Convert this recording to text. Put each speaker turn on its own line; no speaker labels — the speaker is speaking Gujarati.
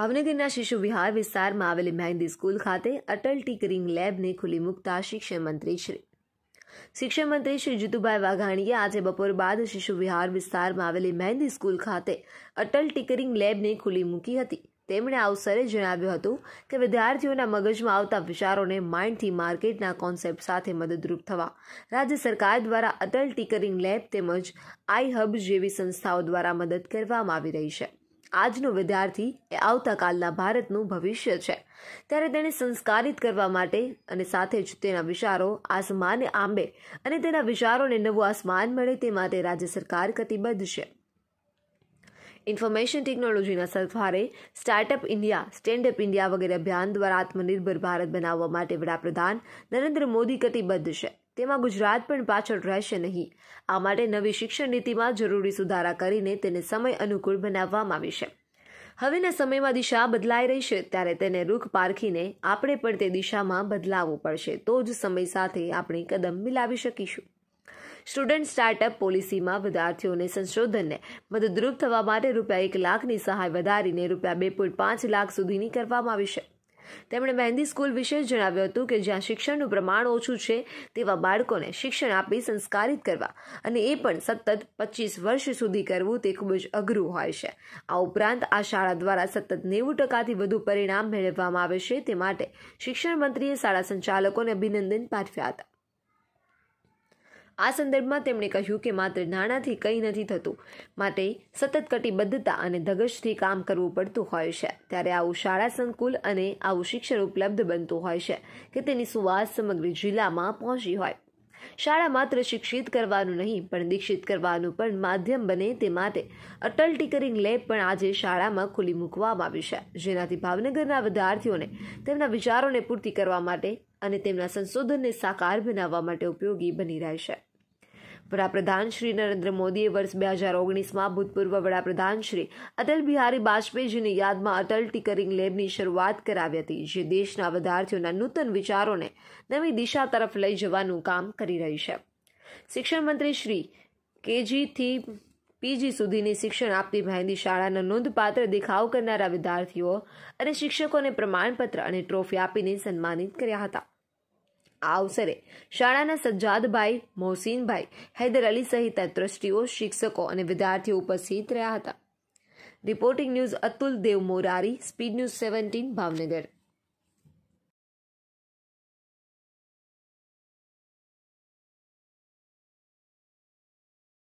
ભાવનગરના શિશુ વિહાર વિસ્તારમાં આવેલી મહેંદી સ્કૂલ ખાતે અટલ ટીકરિંગ લેબને ખુલ્લી મૂકતા શિક્ષણમંત્રી શ્રી શિક્ષણમંત્રી શ્રી જીતુભાઈ વાઘાણીએ આજે બપોર બાદ શિશુ વિહાર વિસ્તારમાં આવેલી મહેંદી સ્કૂલ ખાતે અટલ ટીકરિંગ લેબને ખુલ્લી મૂકી હતી તેમણે આ અવસરે જણાવ્યું હતું કે વિદ્યાર્થીઓના મગજમાં આવતા વિચારોને માઇન્ડથી માર્કેટના કોન્સેપ્ટ સાથે મદદરૂપ થવા રાજ્ય સરકાર દ્વારા અટલ ટીકરિંગ લેબ તેમજ આઈ હબ જેવી સંસ્થાઓ દ્વારા મદદ કરવામાં આવી રહી છે આજનો વિદ્યાર્થી એ આવતાકાલના ભારતનું ભવિષ્ય છે ત્યારે તેને સંસ્કારિત કરવા માટે અને સાથે જ તેના વિચારો આસમાને આંબે અને તેના વિચારોને નવું આસમાન મળે તે માટે રાજ્ય સરકાર કટિબદ્ધ છે ઇન્ફોર્મેશન ટેકનોલોજીના સહારે સ્ટાર્ટઅપ ઇન્ડિયા સ્ટેન્ડઅપ ઇન્ડિયા વગેરે અભિયાન દ્વારા આત્મનિર્ભર ભારત બનાવવા માટે વડાપ્રધાન નરેન્દ્ર મોદી કટિબદ્ધ છે તેમાં ગુજરાત પણ પાછળ રહેશે નહીં આ માટે નવી શિક્ષણ નીતિમાં જરૂરી સુધારા કરીને તેને સમય અનુકૂળ બનાવવામાં આવી છે હવેના સમયમાં દિશા બદલાઈ રહી છે ત્યારે તેને રૂખ પારખીને આપણે પણ તે દિશામાં બદલાવવું પડશે તો જ સમય સાથે આપણે કદમ મિલાવી શકીશું સ્ટુડન્ટ સ્ટાર્ટઅપ પોલિસીમાં વિદ્યાર્થીઓને સંશોધનને મદદરૂપ થવા માટે રૂપિયા એક લાખની સહાય વધારીને રૂપિયા બે પોઈન્ટ પાંચ લાખ સુધીની કરવામાં આવી છે તેમણે મહેંદી સ્કૂલ વિશે જણાવ્યું હતું કે જ્યાં શિક્ષણનું પ્રમાણ ઓછું છે તેવા બાળકોને શિક્ષણ આપી સંસ્કારિત કરવા અને એ પણ સતત પચીસ વર્ષ સુધી કરવું તે ખૂબ જ અઘરું હોય છે આ ઉપરાંત આ શાળા દ્વારા સતત નેવું ટકાથી વધુ પરિણામ મેળવવામાં આવે છે તે માટે શિક્ષણ મંત્રીએ શાળા સંચાલકોને અભિનંદન પાઠવ્યા હતા આ સંદર્ભમાં તેમણે કહ્યું કે માત્ર નાણાંથી કંઈ નથી થતું માટે સતત કટિબદ્ધતા અને ધગશથી કામ કરવું પડતું હોય છે ત્યારે આવું શાળા સંકુલ અને આવું શિક્ષણ ઉપલબ્ધ બનતું હોય છે કે તેની સુવાસ સમગ્ર જિલ્લામાં પહોંચી હોય શાળા માત્ર શિક્ષિત કરવાનું નહીં પણ દીક્ષિત કરવાનું પણ માધ્યમ બને તે માટે અટલ ટિકરિંગ લેબ પણ આજે શાળામાં ખુલ્લી મૂકવામાં આવી છે જેનાથી ભાવનગરના વિદ્યાર્થીઓને તેમના વિચારોને પૂર્તિ કરવા માટે અને તેમના સંશોધનને સાકાર બનાવવા માટે ઉપયોગી બની રહે છે વડાપ્રધાન શ્રી નરેન્દ્ર મોદીએ વર્ષ બે હજાર ઓગણીસમાં ભૂતપૂર્વ વડાપ્રધાન શ્રી અટલ બિહારી વાજપેયીજીની યાદમાં અટલ ટિકરિંગ લેબની શરૂઆત કરાવી હતી જે દેશના વિદ્યાર્થીઓના નૂતન વિચારોને નવી દિશા તરફ લઈ જવાનું કામ કરી રહી છે શિક્ષણ મંત્રી શ્રી કેજીથી પીજી સુધીની શિક્ષણ આપતી મહેંદી શાળાનો નોંધપાત્ર દેખાવ કરનારા વિદ્યાર્થીઓ અને શિક્ષકોને પ્રમાણપત્ર અને ટ્રોફી આપીને સન્માનિત કર્યા હતા આ અવસરે શાળાના સજ્જાદભાઈ મોહસીનભાઈ હૈદર અલી સહિત ટ્રસ્ટીઓ શિક્ષકો અને વિદ્યાર્થીઓ ઉપસ્થિત રહ્યા હતા reporting news Atul Dev Morari speed news seventeen Bhavnagar